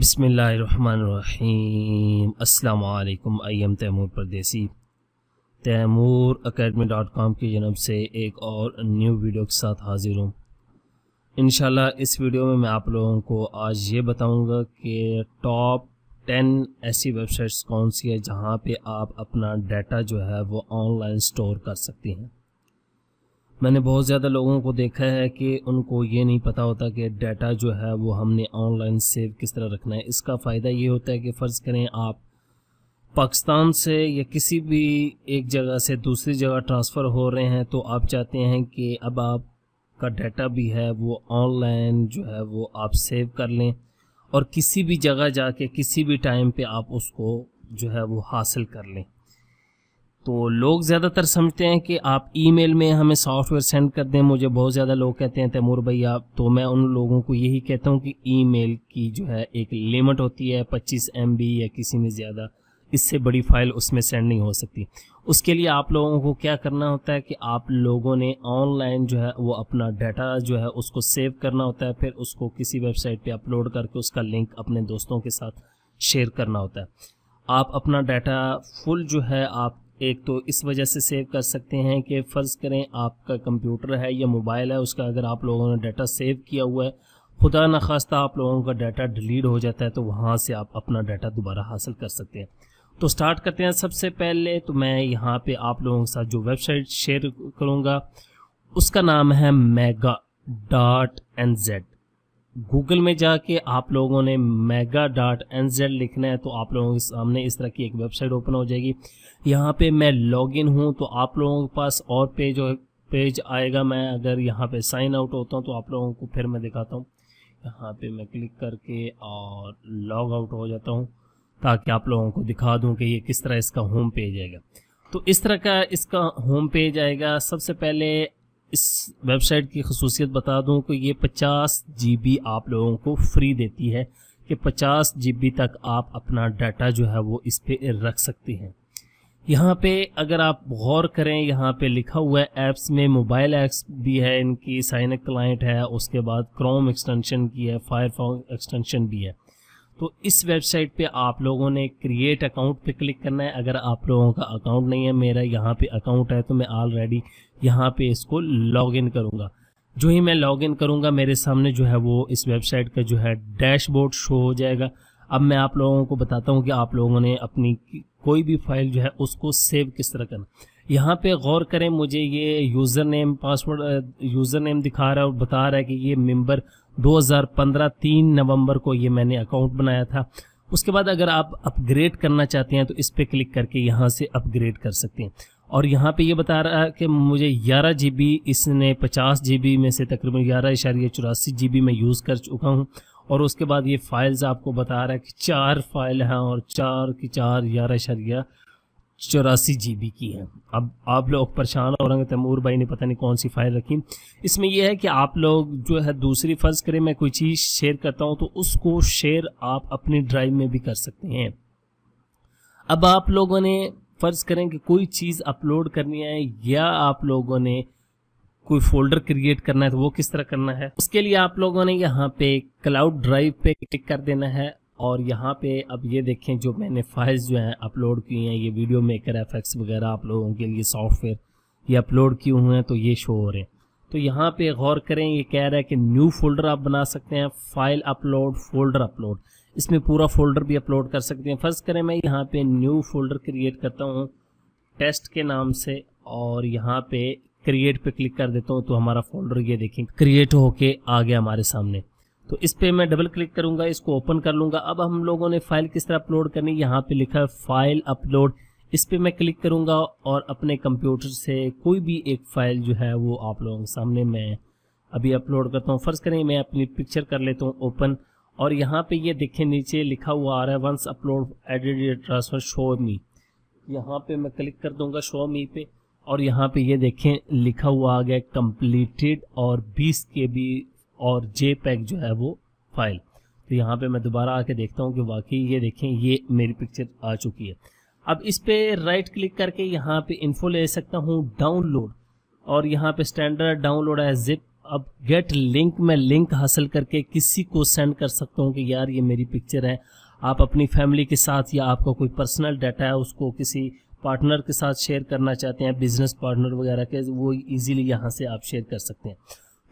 बिसमीम् अल्लाम I am Taimur परदेसी Taimur academy dot com की जनब से एक और न्यू वीडियो के साथ हाज़िर हूँ इन इस वीडियो में मैं आप लोगों को आज ये बताऊँगा कि टॉप टेन ऐसी वेबसाइट्स कौन सी है जहाँ पे आप अपना डाटा जो है वो ऑनलाइन स्टोर कर सकती हैं मैंने बहुत ज़्यादा लोगों को देखा है कि उनको ये नहीं पता होता कि डाटा जो है वो हमने ऑनलाइन सेव किस तरह रखना है इसका फ़ायदा ये होता है कि फ़र्ज़ करें आप पाकिस्तान से या किसी भी एक जगह से दूसरी जगह ट्रांसफ़र हो रहे हैं तो आप चाहते हैं कि अब आपका डाटा भी है वो ऑनलाइन जो है वो आप सेव कर लें और किसी भी जगह जाके किसी भी टाइम पे आप उसको जो है वो हासिल कर लें तो लोग ज़्यादातर समझते हैं कि आप ईमेल में हमें सॉफ्टवेयर सेंड कर दें मुझे बहुत ज़्यादा लोग कहते हैं तैमूर भैया तो मैं उन लोगों को यही कहता हूँ कि ईमेल की जो है एक लिमिट होती है 25 एम या किसी में ज़्यादा इससे बड़ी फाइल उसमें सेंड नहीं हो सकती उसके लिए आप लोगों को क्या करना होता है कि आप लोगों ने ऑनलाइन जो है वो अपना डाटा जो है उसको सेव करना होता है फिर उसको किसी वेबसाइट पे अपलोड करके उसका लिंक अपने दोस्तों के साथ शेयर करना होता है आप अपना डाटा फुल जो है आप एक तो इस वजह से सेव कर सकते हैं कि फ़र्ज़ करें आपका कंप्यूटर है या मोबाइल है उसका अगर आप लोगों ने डाटा सेव किया हुआ है खुदा न खास्ता आप लोगों का डाटा डिलीट हो जाता है तो वहाँ से आप अपना डाटा दोबारा हासिल कर सकते हैं तो स्टार्ट करते हैं सबसे पहले तो मैं यहाँ पे आप लोगों के साथ जो वेबसाइट शेयर करूँगा उसका नाम है mega dot N Z Google में जाके आप लोगों ने मेगा डॉट एन जेड लिखना है तो आप लोगों के सामने इस तरह की एक वेबसाइट ओपन हो जाएगी यहाँ पे मैं लॉग इन हूँ तो आप लोगों के पास और पेज और पेज आएगा मैं अगर यहाँ पे साइन आउट होता हूँ तो आप लोगों को फिर मैं दिखाता हूँ यहाँ पे मैं क्लिक करके और लॉग आउट हो जाता हूँ ताकि आप लोगों को दिखा दूँ कि ये किस तरह इसका होम पेज आएगा तो इस तरह का इसका होम पेज आएगा सबसे पहले इस वेबसाइट की खसूसियत बता दूं कि ये 50 जी आप लोगों को फ्री देती है कि 50 जी तक आप अपना डाटा जो है वो इस पर रख सकते हैं यहाँ पे अगर आप गौर करें यहाँ पे लिखा हुआ है ऐप्स में मोबाइल ऐप्स भी है इनकी साइन क्लाइंट है उसके बाद क्रोम एक्सटेंशन की है फायरफॉक्स एक्सटेंशन भी है तो इस वेबसाइट पे आप लोगों ने क्रिएट अकाउंट पे क्लिक करना है अगर आप लोगों का अकाउंट नहीं है मेरा यहाँ पे अकाउंट है तो मैं ऑलरेडी यहाँ पे इसको लॉगिन करूँगा जो ही मैं लॉगिन करूँगा मेरे सामने जो है वो इस वेबसाइट का जो है डैशबोर्ड शो हो जाएगा अब मैं आप लोगों को बताता हूँ कि आप लोगों ने अपनी कोई भी फाइल जो है उसको सेव किस तरह करना यहाँ पे गौर करें मुझे ये user name password user name दिखा रहा है और बता रहा है कि ये हजार 2015 तीन नवंबर को ये मैंने अकाउंट बनाया था उसके बाद अगर आप अपग्रेड करना चाहते हैं तो इस पर क्लिक करके यहाँ से अपग्रेड कर सकते हैं और यहाँ पे ये बता रहा है कि मुझे ग्यारह जी इसने पचास जी में से तकरीबन ग्यारह इशारिया चौरासी जी मैं यूज़ कर चुका हूँ और उसके बाद ये फाइल्स आपको बता रहा है कि चार फाइल हैं और चार की चार ग्यारह इशारिया चौरासी जी की हैं अब आप लोग परेशान हो रहे तैमूर भाई ने पता नहीं कौन सी फाइल रखी इसमें यह है कि आप लोग जो है दूसरी फ़र्ज़ करें मैं कोई चीज़ शेयर करता हूँ तो उसको शेयर आप अपनी ड्राइव में भी कर सकते हैं अब आप लोगों ने फ़र्ज़ करें कि कोई चीज़ अपलोड करनी है या आप लोगों ने कोई फोल्डर क्रिएट करना है तो वो किस तरह करना है उसके लिए आप लोगों ने यहाँ पे क्लाउड ड्राइव पे क्लिक कर देना है और यहाँ पे अब ये देखें जो मैंने फाइल्स जो हैं अपलोड की हैं ये वीडियो मेकर एफेक्ट्स वगैरह आप लोगों के लिए सॉफ्टवेयर ये अपलोड किए हुए हैं तो ये शो हो रहे हैं तो यहाँ पे गौर करें ये कह रहा है कि न्यू फोल्डर आप बना सकते हैं फाइल अपलोड फोल्डर अपलोड इसमें पूरा फोल्डर भी अपलोड कर सकते हैं फर्स्ट करें मैं यहाँ पे न्यू फोल्डर क्रिएट करता हूँ टेस्ट के नाम से और यहाँ पे क्रिएट पे क्लिक कर देता हूँ तो हमारा फोल्डर ये देखें क्रिएट होके आ गया हमारे सामने तो इस पर मैं डबल क्लिक करूंगा इसको ओपन कर लूंगा अब हम लोगों ने फाइल किस तरह अपलोड करनी यहाँ पे लिखा है फाइल अपलोड इस पे मैं क्लिक करूंगा और अपने कंप्यूटर से कोई भी एक फाइल जो है वो आप लोगों के सामने मैं अभी अपलोड करता हूँ फर्स्ट करें मैं अपनी पिक्चर कर लेता हूँ ओपन और यहाँ पे ये देखें नीचे लिखा हुआ आ रहा है once upload added transfer show me यहाँ पे मैं क्लिक कर दूंगा शो मी पे और यहाँ पे ये देखें लिखा हुआ आ गया कंप्लीटेड और 20 के बी और जे पैक जो है वो फाइल तो यहाँ पे मैं दोबारा आके देखता हूँ कि वाकई ये देखें ये मेरी पिक्चर आ चुकी है अब इस पर राइट क्लिक करके यहाँ पे इन्फो ले सकता हूँ डाउनलोड और यहाँ पे स्टैंडर्ड डाउनलोड है जिप अब गेट लिंक में लिंक हासिल करके किसी को सेंड कर सकता हूँ कि यार ये मेरी पिक्चर है आप अपनी फैमिली के साथ या आपका कोई पर्सनल डाटा है उसको किसी पार्टनर के साथ शेयर करना चाहते हैं बिजनेस पार्टनर वगैरह के वो इजीली यहाँ से आप शेयर कर सकते हैं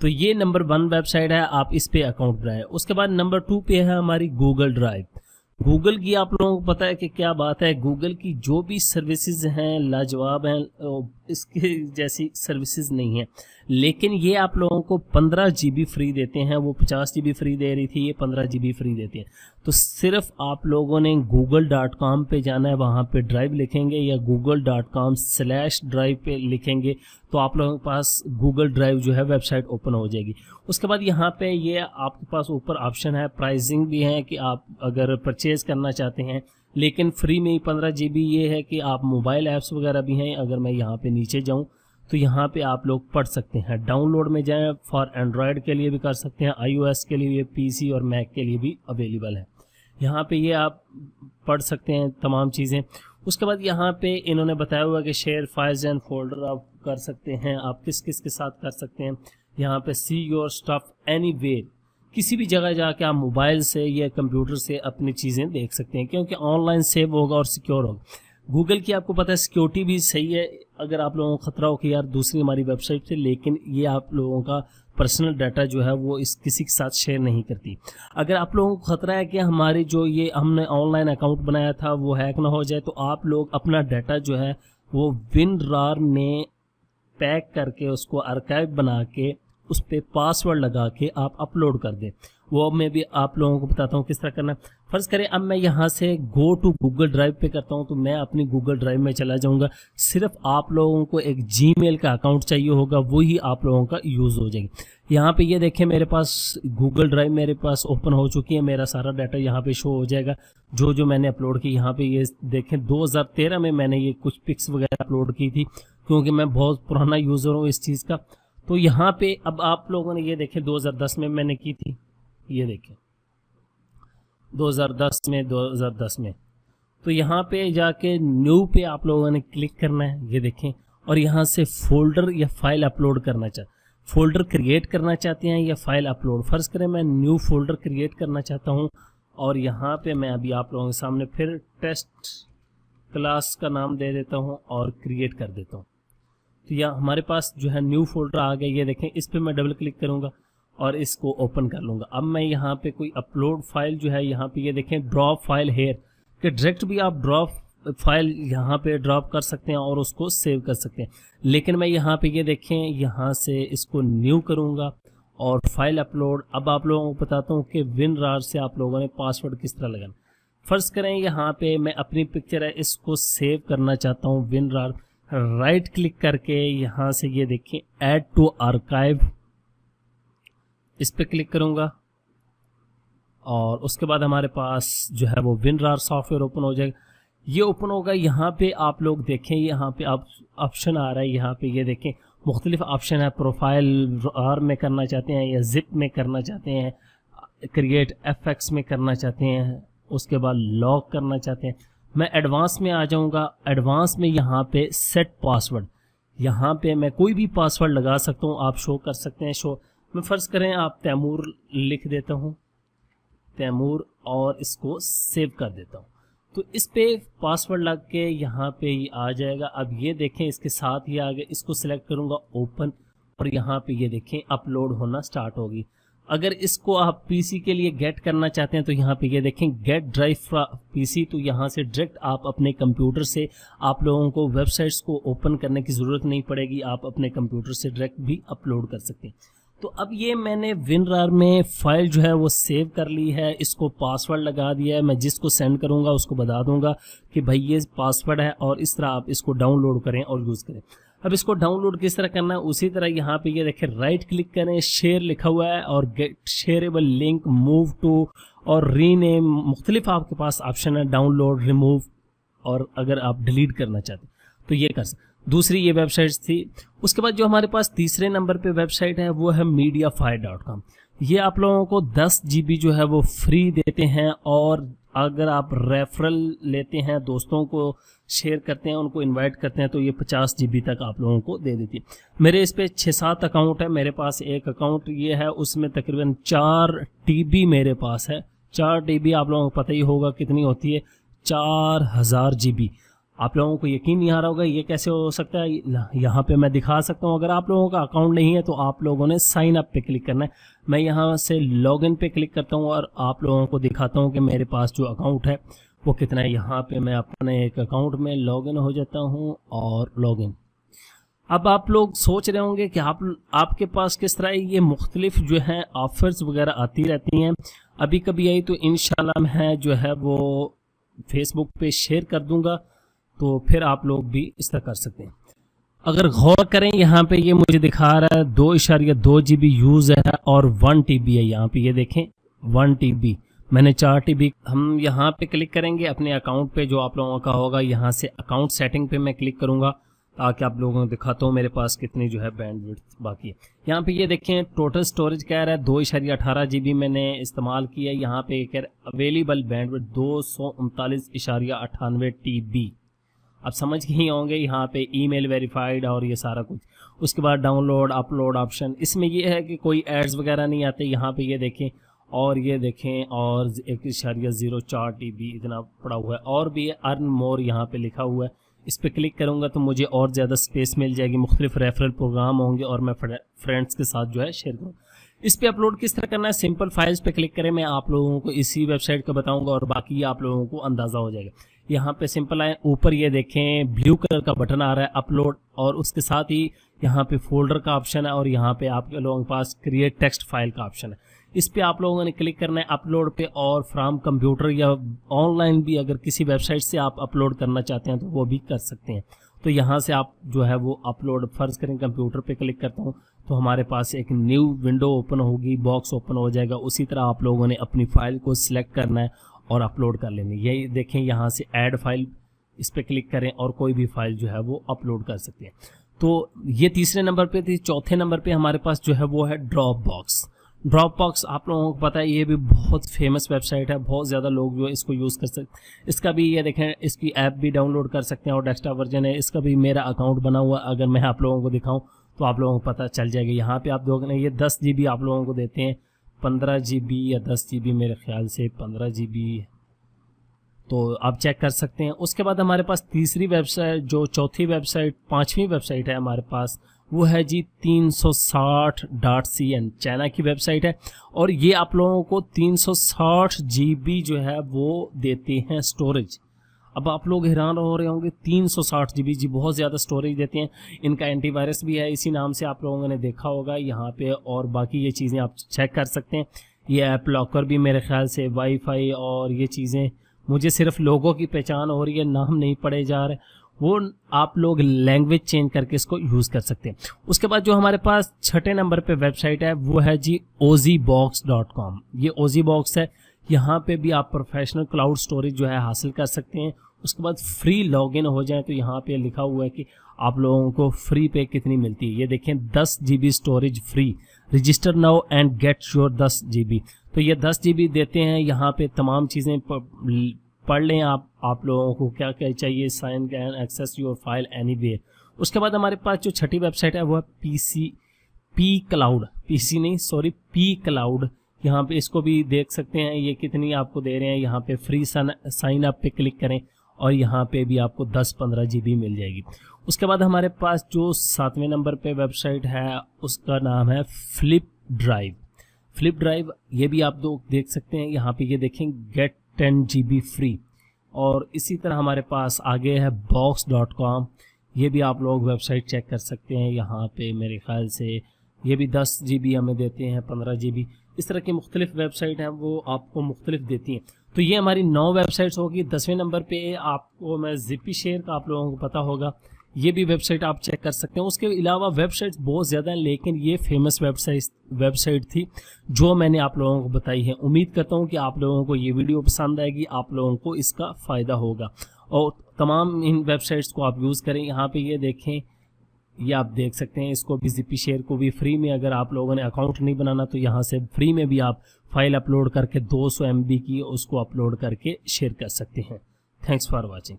तो ये नंबर वन वेबसाइट है आप इस पे अकाउंट बनाए उसके बाद नंबर टू पे है हमारी गूगल ड्राइव गूगल की आप लोगों को पता है कि क्या बात है गूगल की जो भी सर्विसेज हैं लाजवाब हैं इसके जैसी सर्विसेज नहीं है लेकिन ये आप लोगों को पंद्रह जी फ्री देते हैं वो पचास जी फ्री दे रही थी ये पंद्रह जी फ्री देते हैं तो सिर्फ आप लोगों ने गूगल डॉट कॉम पर जाना है वहाँ पर ड्राइव लिखेंगे या Google dot com slash drive पर लिखेंगे तो आप लोगों के पास गूगल ड्राइव जो है वेबसाइट ओपन हो जाएगी उसके बाद यहाँ पे ये आपके पास ऊपर ऑप्शन है प्राइसिंग भी है कि आप अगर परचेज़ करना चाहते हैं लेकिन फ्री में ही पंद्रह जी ये है कि आप मोबाइल ऐप्स वगैरह भी हैं अगर मैं यहाँ पे नीचे जाऊँ तो यहाँ पे आप लोग पढ़ सकते हैं डाउनलोड में जाएं फॉर एंड्रॉयड के लिए भी कर सकते हैं आईओएस के लिए पीसी और मैक के लिए भी अवेलेबल है यहाँ पे ये आप पढ़ सकते हैं तमाम चीज़ें उसके बाद यहाँ पे इन्होंने बताया हुआ कि शेयर फाइल्स एंड फोल्डर आप कर सकते हैं आप किस किस के साथ कर सकते हैं यहाँ पे see your stuff anywhere किसी भी जगह जाके आप मोबाइल से या कंप्यूटर से अपनी चीज़ें देख सकते हैं क्योंकि ऑनलाइन सेव होगा और सिक्योर होगा गूगल की आपको पता है सिक्योरिटी भी सही है अगर आप लोगों को खतरा हो कि यार दूसरी हमारी वेबसाइट से लेकिन ये आप लोगों का पर्सनल डाटा जो है वो इस किसी के साथ शेयर नहीं करती अगर आप लोगों को खतरा है कि हमारी जो ये हमने ऑनलाइन अकाउंट बनाया था वो हैक ना हो जाए तो आप लोग अपना डाटा जो है वो विन रार में पैक करके उसको आर्काइव बना के उस पर पासवर्ड लगा के आप अपलोड कर दें वो अब मैं भी आप लोगों को बताता हूँ किस तरह करना फ़र्ज करें अब मैं यहाँ से गो टू गूगल ड्राइव पे करता हूँ तो मैं अपनी गूगल ड्राइव में चला जाऊँगा सिर्फ आप लोगों को एक जीमेल का अकाउंट चाहिए होगा वो ही आप लोगों का यूज़ हो जाएगा यहाँ पे ये यह देखें मेरे पास गूगल ड्राइव मेरे पास ओपन हो चुकी है मेरा सारा डाटा यहाँ पे शो हो जाएगा जो जो मैंने अपलोड की यहाँ पे ये यह देखें 2013 में मैंने ये कुछ पिक्स वगैरह अपलोड की थी क्योंकि मैं बहुत पुराना यूज़र हूँ इस चीज़ का तो यहाँ पे अब आप लोगों ने ये देखें 2010 में मैंने की थी ये देखिए 2010 में 2010 में तो यहाँ पे जाके न्यू पे आप लोगों ने क्लिक करना है ये देखें और यहाँ से फोल्डर या फाइल अपलोड करना चाह फोल्डर क्रिएट करना चाहते हैं या फाइल अपलोड फर्स्ट करें मैं न्यू फोल्डर क्रिएट करना चाहता हूँ और यहाँ पे मैं अभी आप लोगों के सामने फिर टेस्ट क्लास का नाम दे देता हूँ और क्रिएट कर देता हूँ तो यहाँ हमारे पास जो है न्यू फोल्डर आ गया ये देखें इस पर मैं डबल क्लिक करूँगा और इसको ओपन कर लूँगा अब मैं यहाँ पे कोई अपलोड फाइल जो है यहाँ पे ये यह देखें ड्रॉप फाइल हेयर कि डायरेक्ट भी आप ड्रॉप फाइल यहाँ पे ड्रॉप कर सकते हैं और उसको सेव कर सकते हैं लेकिन मैं यहाँ पे ये यह देखें यहाँ से इसको न्यू करूँगा और फाइल अपलोड अब आप लोगों को बताता हूँ कि विन रार से आप लोगों ने पासवर्ड किस तरह लगाना फ़र्ज़ करें यहाँ पे मैं अपनी पिक्चर है इसको सेव करना चाहता हूँ विन रार राइट क्लिक करके यहाँ से ये यह देखें ऐड टू आर्काइव इस पर क्लिक करूँगा और उसके बाद हमारे पास जो है वो विनरार सॉफ्टवेयर ओपन हो जाएगा ये ओपन होगा यहाँ पे आप लोग देखें यहाँ पे आप ऑप्शन आ रहा है यहाँ पे ये देखें मुख्तलिफ ऑप्शन है प्रोफाइल आर में करना चाहते हैं या जिप में करना चाहते हैं क्रिएट एफ में करना चाहते हैं उसके बाद लॉक करना चाहते हैं मैं एडवांस में आ जाऊँगा एडवांस में यहाँ पे सेट पासवर्ड यहाँ पे मैं कोई भी पासवर्ड लगा सकता हूँ आप शो कर सकते हैं शो मैं फ़र्ज करें आप तैमूर लिख देता हूँ तैमूर और इसको सेव कर देता हूँ तो इस पे पासवर्ड लग के यहाँ पे ये आ जाएगा अब ये देखें इसके साथ ही आगे इसको सिलेक्ट करूँगा ओपन और यहाँ पे ये देखें अपलोड होना स्टार्ट होगी अगर इसको आप पीसी के लिए गेट करना चाहते हैं तो यहाँ पे ये देखें गेट ड्राइव पीसी तो यहाँ से डायरेक्ट आप अपने कंप्यूटर से आप लोगों को वेबसाइट्स को ओपन करने की ज़रूरत नहीं पड़ेगी आप अपने कंप्यूटर से डायरेक्ट भी अपलोड कर सकते हैं तो अब ये मैंने विनरार में फाइल जो है वो सेव कर ली है इसको पासवर्ड लगा दिया है मैं जिसको सेंड करूंगा उसको बता दूंगा कि भाई ये पासवर्ड है और इस तरह आप इसको डाउनलोड करें और यूज़ करें अब इसको डाउनलोड किस तरह करना है उसी तरह यहाँ पे ये देखें राइट क्लिक करें शेयर लिखा हुआ है और get shareable link move to और रीनेम मुख्तलिफ आपके पास ऑप्शन है डाउनलोड रिमूव और अगर आप डिलीट करना चाहते तो ये कर सकते दूसरी ये वेबसाइट्स थी उसके बाद जो हमारे पास तीसरे नंबर पे वेबसाइट है वो है मीडिया फायर डॉट कॉम ये आप लोगों को दस जी जो है वो फ्री देते हैं और अगर आप रेफरल लेते हैं दोस्तों को शेयर करते हैं उनको इनवाइट करते हैं तो ये पचास जी तक आप लोगों को दे देती है मेरे इस पर छः सात अकाउंट है मेरे पास एक अकाउंट ये है उसमें तकरीबन चार टी मेरे पास है चार टी आप लोगों को पता ही होगा कितनी होती है चार हज़ार जी आप लोगों को यकीन नहीं आ रहा होगा ये कैसे हो सकता है यहाँ पे मैं दिखा सकता हूँ अगर आप लोगों का अकाउंट नहीं है तो आप लोगों ने साइन अप पे क्लिक करना है मैं यहाँ से लॉग इन पे क्लिक करता हूँ और आप लोगों को दिखाता हूँ कि मेरे पास जो अकाउंट है वो कितना है यहाँ पे मैं अपने एक अकाउंट में लॉग इन हो जाता हूँ और लॉग इन अब आप लोग सोच रहे होंगे कि आप आपके पास किस तरह ये मुख्तलिफ जो है ऑफर्स वगैरह आती रहती हैं अभी कभी आई तो इन मैं जो है वो फेसबुक पे शेयर कर दूंगा तो फिर आप लोग भी इस तरह कर सकते हैं अगर गौर करें यहाँ पे ये मुझे दिखा रहा है दो इशारिया दो जी बी यूज़ है और वन टी बी है यहाँ पे ये देखें वन टी बी मैंने चार टी बी हम यहाँ पे क्लिक करेंगे अपने अकाउंट पे जो आप लोगों का होगा यहाँ से अकाउंट सेटिंग पे मैं क्लिक करूँगा ताकि आप लोगों को दिखाता हूँ मेरे पास कितनी जो है बैंड बाकी है यहाँ पे ये देखें टोटल स्टोरेज कह रहा है दो इशारिया अठारह जी बी मैंने इस्तेमाल किया है यहाँ पे कह रहा अवेलेबल बैंड दो सौ उनतालीस इशारिया अठानवे टी बी आप समझ के ही होंगे यहाँ पे ईमेल वेरीफाइड और ये सारा कुछ उसके बाद डाउनलोड अपलोड ऑप्शन इसमें ये है कि कोई एड्स वगैरह नहीं आते यहाँ पे ये देखें और ये देखें और एक इशारिया ज़ीरो चार टी इतना पड़ा हुआ है और भी अर्न मोर यहाँ पर लिखा हुआ है इस पर क्लिक करूँगा तो मुझे और ज़्यादा स्पेस मिल जाएगी मुख्तलिफ रेफरल प्रोग्राम होंगे और मैं फ्रेंड्स के साथ जो है शेयर करूँ इस पर अपलोड किस तरह करना है सिंपल फाइल्स पे क्लिक करें मैं आप लोगों को इसी वेबसाइट का बताऊंगा और बाकी आप लोगों को अंदाज़ा हो जाएगा यहाँ पे सिंपल आए ऊपर ये देखें ब्लू कलर का बटन आ रहा है अपलोड और उसके साथ ही यहाँ पे फोल्डर का ऑप्शन है और यहाँ पे आप लोगों के पास क्रिएट टेक्स्ट फाइल का ऑप्शन है इस पर आप लोगों ने क्लिक करना है अपलोड पे और फ्राम कंप्यूटर या ऑनलाइन भी अगर किसी वेबसाइट से आप अपलोड करना चाहते हैं तो वो भी कर सकते हैं तो यहाँ से आप जो है वो अपलोड फर्ज करें कंप्यूटर पे क्लिक करता हूँ तो हमारे पास एक न्यू विंडो ओपन होगी बॉक्स ओपन हो जाएगा उसी तरह आप लोगों ने अपनी फाइल को सिलेक्ट करना है और अपलोड कर लेनी यही देखें यहाँ से ऐड फाइल इस पर क्लिक करें और कोई भी फाइल जो है वो अपलोड कर सकते हैं तो ये तीसरे नंबर पे थी चौथे नंबर पे हमारे पास जो है वो है ड्रॉप बॉक्स ड्रॉप बॉक्स आप लोगों को पता है ये भी बहुत फेमस वेबसाइट है बहुत ज़्यादा लोग जो इसको यूज़ कर सकते इसका भी ये देखें इसकी ऐप भी डाउनलोड कर सकते हैं और डेस्कटॉप वर्जन है इसका भी मेरा अकाउंट बना हुआ अगर मैं आप लोगों को दिखाऊँ तो आप लोगों को पता चल जाएगा यहाँ पर आप देखें ये दस जी आप लोगों को देते हैं पंद्रह जी बी या दस जी बी मेरे ख्याल से पंद्रह जी बी तो आप चेक कर सकते हैं उसके बाद हमारे पास तीसरी वेबसाइट जो चौथी वेबसाइट पांचवी वेबसाइट है हमारे पास वो है जी तीन साठ डॉट सी एन चाइना की वेबसाइट है और ये आप लोगों को तीन सौ जी बी जो है वो देते हैं स्टोरेज अब आप लोग हैरान हो रहे होंगे तीन सौ साठ जी बी जी बहुत ज़्यादा स्टोरेज देते हैं इनका एंटीवायरस भी है इसी नाम से आप लोगों ने देखा होगा यहाँ पे और बाकी ये चीज़ें आप चेक कर सकते हैं ये ऐप लॉकर भी मेरे ख्याल से वाईफाई और ये चीज़ें मुझे सिर्फ लोगों की पहचान हो रही है नाम नहीं पड़े जा रहे वो आप लोग लैंग्वेज चेंज करके इसको यूज़ कर सकते हैं उसके बाद जो हमारे पास छठे नंबर पे वेबसाइट है वो है जी ओजी बॉक्स डॉट कॉम ये ओजी बॉक्स है यहाँ पे भी आप प्रोफेशनल क्लाउड स्टोरेज जो है हासिल कर सकते हैं उसके बाद फ्री लॉगिन हो जाए तो यहाँ पे लिखा हुआ है कि आप लोगों को फ्री पे कितनी मिलती है ये देखें दस G storage free register now and get sure दस जी तो ये दस जी देते हैं यहाँ पे तमाम चीज़ें पढ़ लें आप आप लोगों को क्या क्या चाहिए sign can access your file any way उसके बाद हमारे पास जो छठी वेबसाइट है वो है P C P cloud P C नहीं सॉरी पी क्लाउड यहाँ पे इसको भी देख सकते हैं ये कितनी आपको दे रहे हैं यहाँ पे फ्री साइन अप पे क्लिक करें और यहाँ पे भी आपको 10-15 जीबी मिल जाएगी उसके बाद हमारे पास जो सातवें नंबर पे वेबसाइट है उसका नाम है फ्लिप ड्राइव फ्लिप ड्राइव ये भी आप लोग देख सकते हैं यहाँ पे ये देखें गेट टेन जी फ्री और इसी तरह हमारे पास आगे है बॉक्स डॉट कॉम ये भी आप लोग वेबसाइट चेक कर सकते हैं यहाँ पे मेरे ख्याल से ये भी दस जी हमें देते हैं पंद्रह जी इस तरह की मुख्तलिफ वेबसाइट हैं वो आपको मुख्तलिफ देती हैं तो ये हमारी नौ वेबसाइट्स होगी दसवें नंबर पे आपको मैं जिपी शेयर का आप लोगों को पता होगा ये भी वेबसाइट आप चेक कर सकते हैं उसके अलावा वेबसाइट्स बहुत ज़्यादा हैं लेकिन ये फेमस वेबसाइट वेबसाइट थी जो मैंने आप लोगों को बताई है उम्मीद करता हूँ कि आप लोगों को ये वीडियो पसंद आएगी आप लोगों को इसका फ़ायदा होगा और तमाम इन वेबसाइट्स को आप यूज़ करें यहाँ पे ये देखें ये आप देख सकते हैं इसको बी शेयर को भी फ्री में अगर आप लोगों ने अकाउंट नहीं बनाना तो यहाँ से फ्री में भी आप फाइल अपलोड करके 200 एमबी की उसको अपलोड करके शेयर कर सकते हैं थैंक्स फॉर वॉचिंग